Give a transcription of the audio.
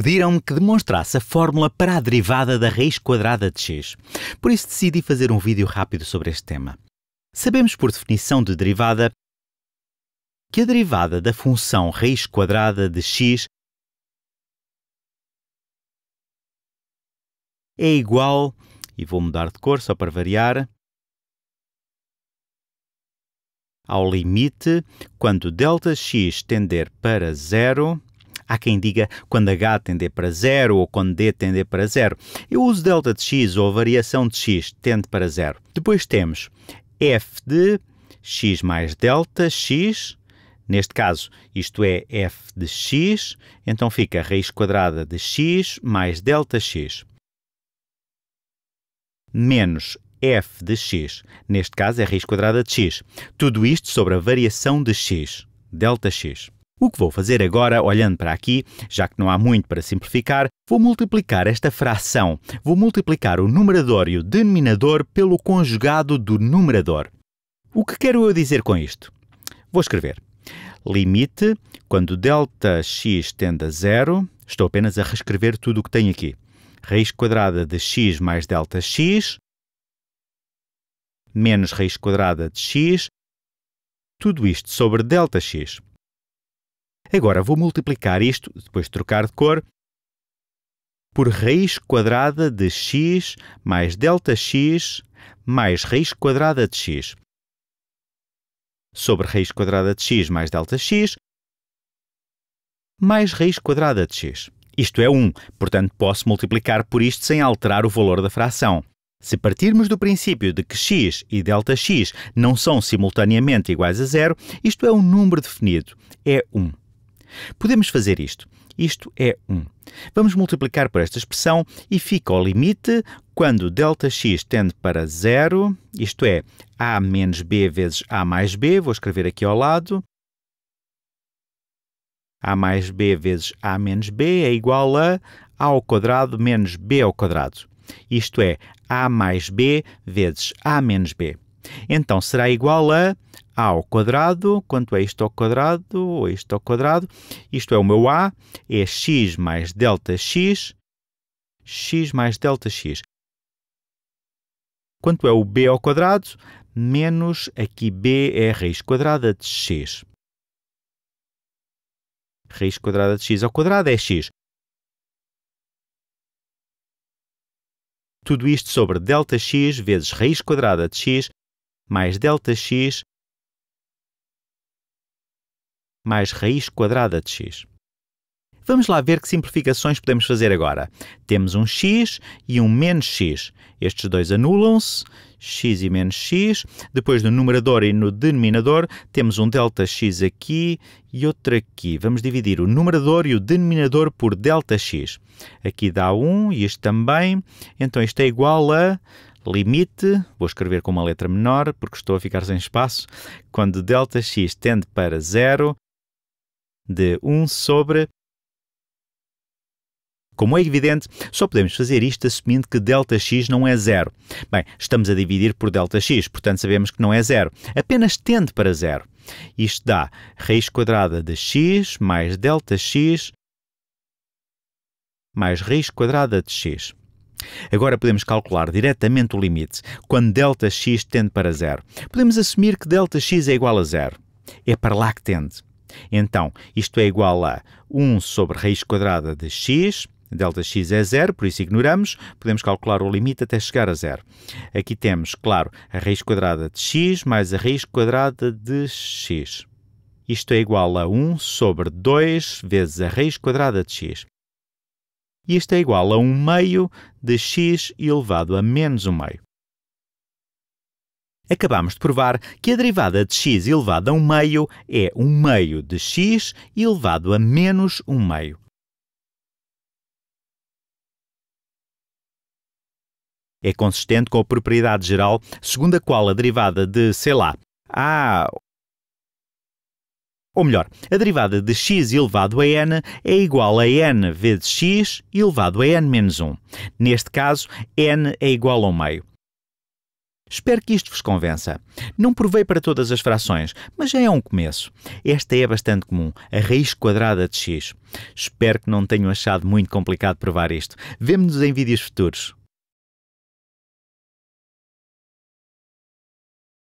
Pediram-me que demonstrasse a fórmula para a derivada da raiz quadrada de x. Por isso decidi fazer um vídeo rápido sobre este tema. Sabemos por definição de derivada que a derivada da função raiz quadrada de x é igual, e vou mudar de cor só para variar, ao limite quando delta x tender para zero Há quem diga quando H tender para zero ou quando D tender para zero. Eu uso delta de x ou a variação de x tende para zero. Depois temos f de x mais delta x, neste caso isto é f de x, então fica raiz quadrada de x mais delta x menos f de x, neste caso é raiz quadrada de x. Tudo isto sobre a variação de x, delta x. O que vou fazer agora, olhando para aqui, já que não há muito para simplificar, vou multiplicar esta fração. Vou multiplicar o numerador e o denominador pelo conjugado do numerador. O que quero eu dizer com isto? Vou escrever. Limite, quando delta x tende a zero, estou apenas a reescrever tudo o que tenho aqui. Raiz quadrada de x mais delta x, menos raiz quadrada de x, tudo isto sobre delta x. Agora vou multiplicar isto, depois de trocar de cor, por raiz quadrada de x mais delta x mais raiz quadrada de x. Sobre raiz quadrada de x mais delta x mais raiz quadrada de x. Isto é 1, portanto posso multiplicar por isto sem alterar o valor da fração. Se partirmos do princípio de que x e delta x não são simultaneamente iguais a zero, isto é um número definido, é 1. Podemos fazer isto. Isto é 1. Vamos multiplicar por esta expressão e fica o limite quando Δx tende para zero, isto é, a menos b vezes a mais b, vou escrever aqui ao lado, a mais b vezes a menos b é igual a a ao quadrado menos b ao quadrado. Isto é a mais b vezes a menos b. Então será igual a a ao quadrado, quanto é isto ao quadrado, ou isto ao quadrado. Isto é o meu a, é x mais delta x, x mais delta x. Quanto é o b ao quadrado? Menos, aqui b é a raiz quadrada de x. Raiz quadrada de x ao quadrado é x. Tudo isto sobre delta x vezes raiz quadrada de x mais Δx mais raiz quadrada de x. Vamos lá ver que simplificações podemos fazer agora. Temos um x e um menos x. Estes dois anulam-se, x e menos x. Depois no numerador e no denominador temos um delta x aqui e outro aqui. Vamos dividir o numerador e o denominador por delta x. Aqui dá 1 um, e este também. Então isto é igual a limite, vou escrever com uma letra menor porque estou a ficar sem espaço, quando Δx tende para zero, de 1 sobre. Como é evidente, só podemos fazer isto assumindo que Δx não é zero. Bem, estamos a dividir por Δx, portanto sabemos que não é zero. Apenas tende para zero. Isto dá raiz quadrada de x mais Δx mais raiz quadrada de x. Agora podemos calcular diretamente o limite quando Δx tende para zero. Podemos assumir que Δx é igual a zero. É para lá que tende. Então, isto é igual a 1 sobre raiz quadrada de x, Δx é zero, por isso ignoramos, podemos calcular o limite até chegar a zero. Aqui temos, claro, a raiz quadrada de x mais a raiz quadrada de x. Isto é igual a 1 sobre 2 vezes a raiz quadrada de x e isto é igual a 1 meio de x elevado a menos 1 meio. Acabamos de provar que a derivada de x elevado a 1 meio é 1 meio de x elevado a menos 1 meio. É consistente com a propriedade geral segundo a qual a derivada de, sei lá, a ou melhor, a derivada de x elevado a n é igual a n vezes x elevado a n menos 1. Neste caso, n é igual a 1 meio. Espero que isto vos convença. Não provei para todas as frações, mas já é um começo. Esta é bastante comum, a raiz quadrada de x. Espero que não tenham achado muito complicado provar isto. Vemo-nos em vídeos futuros.